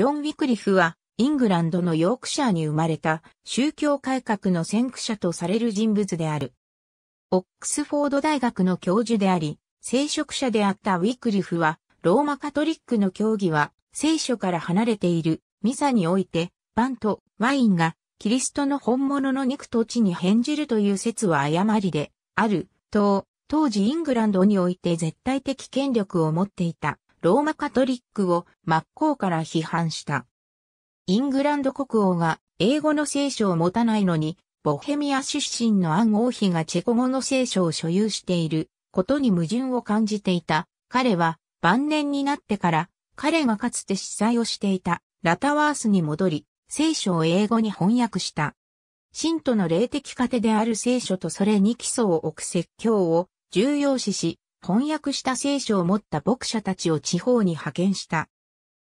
ジョン・ウィクリフは、イングランドのヨークシャーに生まれた宗教改革の先駆者とされる人物である。オックスフォード大学の教授であり、聖職者であったウィクリフは、ローマカトリックの教義は、聖書から離れているミサにおいて、パンとワインがキリストの本物の肉と地に変じるという説は誤りである、と、当時イングランドにおいて絶対的権力を持っていたローマカトリックを真っ向から批判した。イングランド国王が英語の聖書を持たないのに、ボヘミア出身のアン王妃がチェコ語の聖書を所有していることに矛盾を感じていた。彼は晩年になってから彼がかつて司祭をしていたラタワースに戻り、聖書を英語に翻訳した。信徒の霊的糧である聖書とそれに基礎を置く説教を重要視し、翻訳した聖書を持った牧者たちを地方に派遣した。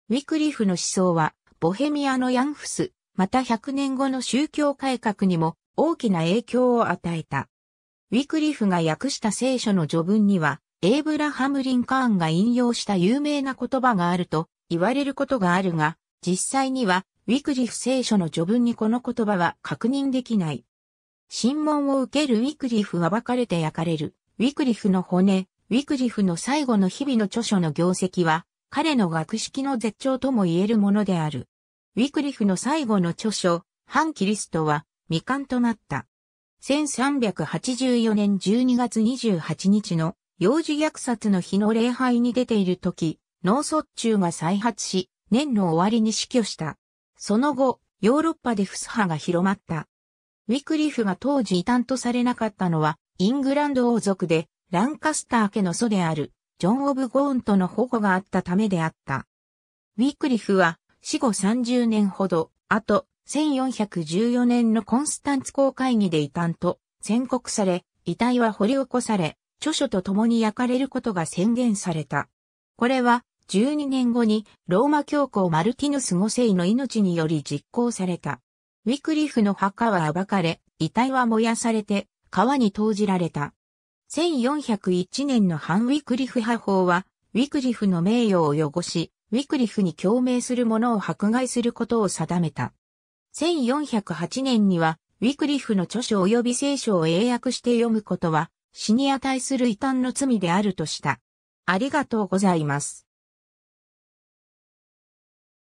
ウィクリフの思想は、ボヘミアのヤンフス、また100年後の宗教改革にも大きな影響を与えた。ウィクリフが訳した聖書の序文には、エイブラハム・リンカーンが引用した有名な言葉があると言われることがあるが、実際には、ウィクリフ聖書の序文にこの言葉は確認できない。審問を受けるウィクリフは分かれて焼かれる。ウィクリフの骨、ウィクリフの最後の日々の著書の業績は、彼の学識の絶頂とも言えるものである。ウィクリフの最後の著書、反キリストは未完となった。1384年12月28日の幼児虐殺の日の礼拝に出ている時、脳卒中が再発し、年の終わりに死去した。その後、ヨーロッパでフス派が広まった。ウィクリフが当時異端とされなかったのは、イングランド王族で、ランカスター家の祖である、ジョン・オブ・ゴーンとの保護があったためであった。ウィクリフは、死後30年ほど、あと、1414年のコンスタンツ公会議で異端と宣告され、遺体は掘り起こされ、著書と共に焼かれることが宣言された。これは、12年後にローマ教皇マルティヌス5世の命により実行された。ウィクリフの墓は暴かれ、遺体は燃やされて、川に投じられた。1401年の反ウィクリフ派法は、ウィクリフの名誉を汚し、ウィクリフに共鳴する者を迫害することを定めた。1408年には、ウィクリフの著書及び聖書を英訳して読むことは、死に値する異端の罪であるとした。ありがとうございます。